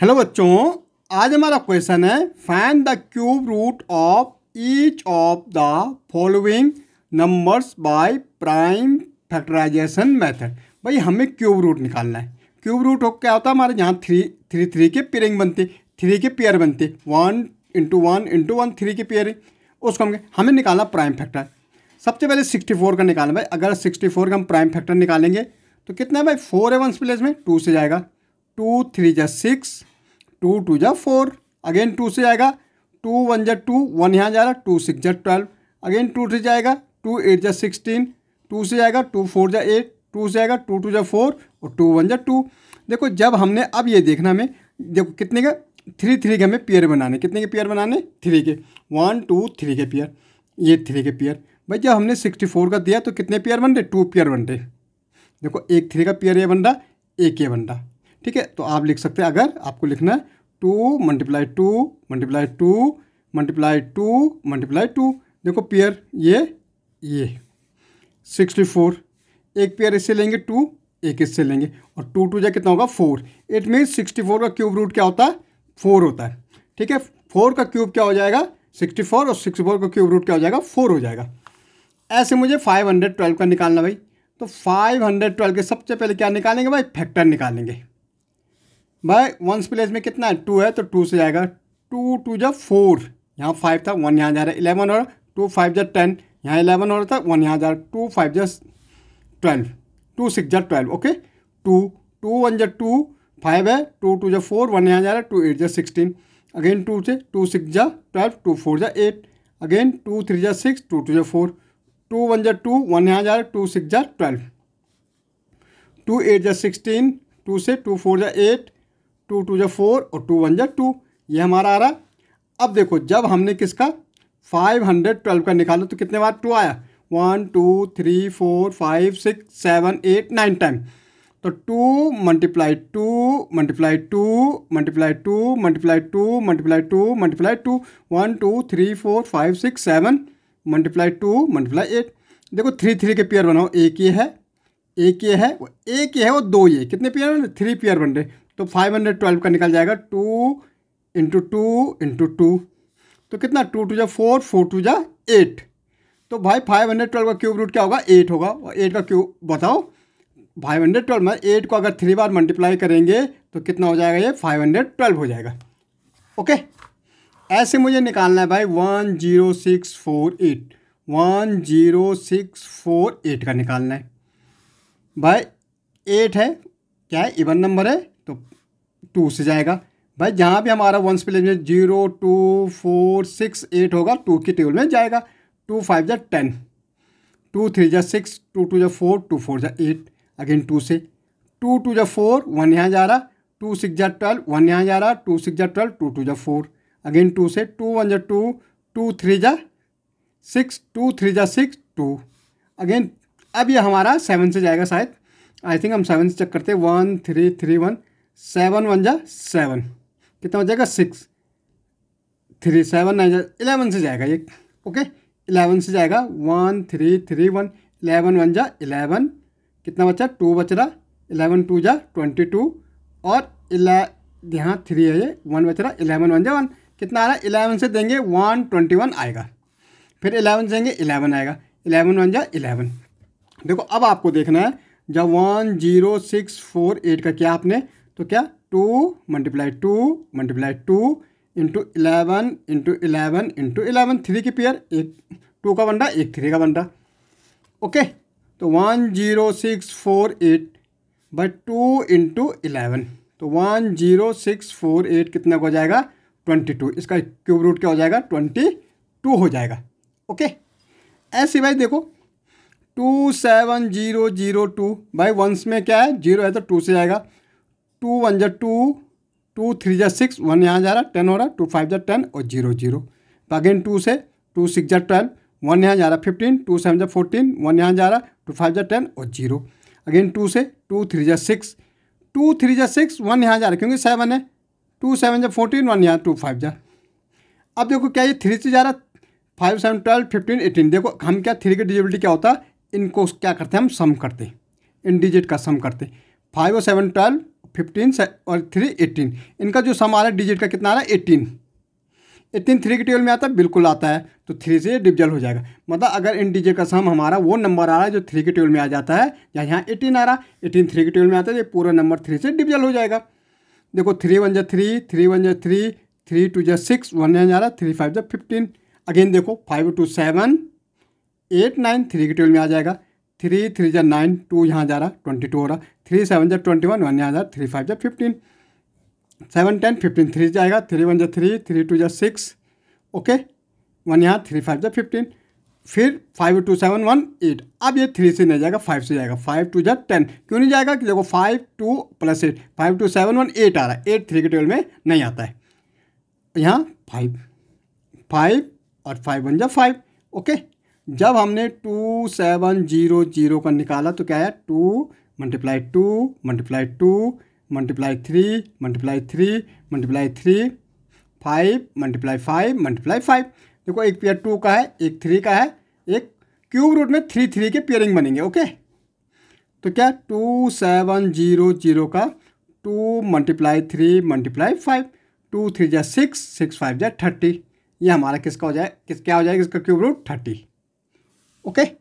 hello बच्चों आज हमारा क्वेश्चन है find the cube root of each of the following numbers by prime factorization method भाई हमें क्यूब रूट निकालना है क्यूब रूट हो क्या होता है हमारे यहाँ थ्री थ्री थ्री के पेयरिंग बनते थ्री के पेयर बनते one into one into one three के पेयरिंग उसको हम हमें निकालना प्राइम फैक्टर सबसे पहले सिक्सटी फोर का निकालना भाई अगर सिक्सटी फोर का हम प्राइम फैक्टर निकालेंगे तो कितना है भाई फोर है वंस प्लेस में टू से जाएगा टू थ्री जा सिक्स टू टू जा फोर अगेन टू से आएगा टू वन जै टू वन यहाँ जा रहा टू सिक्स जै ट्वेल्व अगेन टू से जाएगा टू एट जा सिक्सटीन टू से आएगा टू फोर जा एट टू से आएगा टू टू जा फोर और टू वन जै टू देखो जब हमने अब ये देखना हमें देखो कितने का थ्री थ्री के हमें पेयर बनाने कितने के पेयर बनाने थ्री के वन टू थ्री के पेयर ये थ्री के पेयर भाई जब हमने सिक्सटी फोर का दिया तो कितने पेयर बन रहे टू पेयर बन रहे देखो एक थ्री का पेयर ये बन रहा एक ये बन रहा ठीक है तो आप लिख सकते हैं अगर आपको लिखना है two multiply two multiply two multiply two multiply two देखो पेयर ये ये सिक्सटी फोर एक पेयर इससे लेंगे टू एक इससे लेंगे और टू टू जा कितना होगा four it mean sixty four का क्यूब रूट क्या होता है फोर होता है ठीक है फोर का क्यूब क्या हो जाएगा सिक्सटी फोर और सिक्सटी फोर का क्यूब रूट क्या हो जाएगा फोर हो जाएगा ऐसे मुझे फाइव हंड्रेड ट्वेल्व का निकालना भाई तो फाइव हंड्रेड ट्वेल्व के सबसे पहले क्या निकालेंगे भाई फैक्टर निकालेंगे भाई वंस प्लेस में कितना है टू है तो टू से जाएगा टू टू जब फोर यहाँ फाइव था वन यहाँ जा रहा है इलेवन और टू फाइव जब टेन यहाँ इलेवन हो रहा था वन यहाँ जा टू फाइव जब ट्वेल्व टू सिक्स जब twelve okay two two one जब टू फाइव है टू टू जब फोर वन यहाँ जा रहा है टू एट जब सिक्सटीन अगेन टू से टू सिक्स जब ट्वेल्व टू फोर जब एट अगेन टू थ्री जब सिक्स टू टू जब फोर टू वन जब टू वन यहाँ जा रहा है टू सिक्स जब ट्वेल्व टू एट जब सिक्सटीन टू से टू फोर जब एट टू टू जब फोर और टू वन जब टू ये हमारा आ रहा अब देखो जब हमने किसका फाइव हंड्रेड ट्वेल्व का निकाला तो कितने बार टू आया one two three four five six seven eight nine time तो two multiply two multiply two multiply two multiply two multiply two multiply two one two three four five six seven multiply two multiply eight देखो three three के pair बनाओ एक ये है एक ये है एक ये है वो दो ये कितने पेयर बन रहे थ्री पेयर बन रहे तो फाइव हंड्रेड ट्वेल्व का निकल जाएगा two into two into two तो कितना टू टू जा फोर फोर टू जा एट तो भाई फाइव हंड्रेड ट्वेल्व का क्यूब रूट क्या होगा एट होगा और एट का क्यूब बताओ फाइव हंड्रेड ट्वेल्व में एट को अगर थ्री बार मल्टीप्लाई करेंगे तो कितना हो जाएगा ये फाइव हंड्रेड ट्वेल्व हो जाएगा ओके ऐसे मुझे निकालना है भाई one zero six four eight one zero six four eight का निकालना है भाई एट है क्या है इवन नंबर है तो टू से जाएगा भाई जहाँ भी हमारा वंस प्लेस में zero two four six eight होगा टू की टेबल में जाएगा टू फाइव जै टेन टू थ्री जा सिक्स टू टू जा फोर टू फोर जा एट अगेन टू से टू टू जा फोर वन यहाँ जा रहा टू सिक्स जै ट्वेल्व वन यहाँ जा रहा टू सिक्स जा ट्वेल्व टू टू जा फोर अगेन टू से टू वन जै टू टू थ्री जा सिक्स टू थ्री जा सिक्स टू अगेन अब ये हमारा सेवन से जाएगा शायद आई थिंक हम सेवन से चेक करते हैं one three three one seven one जा सेवन कितना हो जाएगा सिक्स थ्री सेवन नाइन जा इलेवन से जाएगा ये ओके इलेवन से जाएगा one three three one eleven one जा इलेवन कितना बचा टू बच रहा इलेवन टू जा ट्वेंटी टू और इले यहाँ थ्री है ये वन बच रहा इलेवन वन जा वन कितना आ रहा है इलेवन से देंगे वन ट्वेंटी वन आएगा फिर इलेवन से देंगे इलेवन आएगा इलेवन वन जा इलेवन देखो अब आपको देखना है जब one zero six four eight का किया आपने तो क्या two multiply two multiply two into eleven into eleven into eleven three की पेयर एक टू का बन रहा एक थ्री का बन रहा ओके तो one zero six four eight by two into eleven तो one zero six four eight कितना हो जाएगा ट्वेंटी टू इसका क्यूब रूट क्या हो जाएगा ट्वेंटी टू हो जाएगा ओके ऐसे भाई देखो two seven zero zero two भाई वंस में क्या है जीरो है तो टू से आएगा टू वन जै टू टू थ्री जै सिक्स वन यहाँ जा रहा है टेन हो रहा है टू फाइव जै टेन और जीरो जीरो तो अगेन टू से टू सिक्स जै ट्वेल्व वन यहाँ जा रहा है फिफ्टीन टू सेवन जै फोर्टीन वन यहाँ जा रहा है टू फाइव जै टेन और जीरो अगेन टू से टू थ्री जै सिक्स टू थ्री जै सिक्स वन यहाँ जा रहा है क्योंकि सेवन है टू सेवन जै फोर्टीन वन यहाँ टू फाइव जै अब देखो क्या ये थ्री से जा रहा है five seven twelve fifteen eighteen देखो हम क्या थ्री की डिजिबिलिटी क्या होता है इनको क्या करते हैं हम सम करते हैं इन डिजिट का सम करते हैं फाइव और सेवन ट्वेल्व फिफ्टीन और थ्री एटीन इनका जो सम आ रहा है डिजिट का कितना आ रहा है एटीन एटीन थ्री के टेबल में आता है बिल्कुल आता है तो थ्री से डिविजल हो जाएगा मतलब अगर इन डिजिट का सम हमारा वो नंबर आ रहा है जो थ्री के टेबल में आ जाता है या यहाँ एटीन आ रहा है एटीन थ्री के टेबल में आता है ये पूरा नंबर थ्री से डिविजल हो जाएगा देखो थ्री वन जै थ्री थ्री वन जै थ्री थ्री टू जै सिक्स वन जा रहा थ्री फाइव जै फिफ्टीन अगेन देखो five two seven eight nine three के टेबल में आ जाएगा थ्री थ्री जै नाइन टू यहाँ जा रहा ट्वेंटी टू हो रहा थ्री सेवन जै ट्वेंटी वन वन यहाँ जा थ्री फाइव जै fifteen seven ten fifteen three जाएगा थ्री वन जै थ्री थ्री टू जै सिक्स ओके वन यहाँ थ्री फाइव जै फिफ्टीन फिर five two seven one eight अब ये थ्री से नहीं जाएगा फाइव से जाएगा फाइव टू जै टेन क्यों नहीं जाएगा कि देखो five two plus eight five two seven one eight आ रहा है एट थ्री के टेबल में नहीं आता है यहाँ फाइव फाइव और फाइव वन जै फाइव ओके जब हमने टू सेवन जीरो जीरो का निकाला तो क्या है two multiply two multiply two multiply three multiply three multiply three five multiply five multiply five देखो एक पेयर टू का है एक थ्री का है एक क्यूब रूट में थ्री थ्री के पेयरिंग बनेंगे ओके तो क्या टू सेवन जीरो जीरो का two multiply three multiply five two three जै सिक्स सिक्स फाइव जै थर्टी ये हमारा किसका हो जाए किस क्या हो जाएगा इसका क्यूब रूट थर्टी okay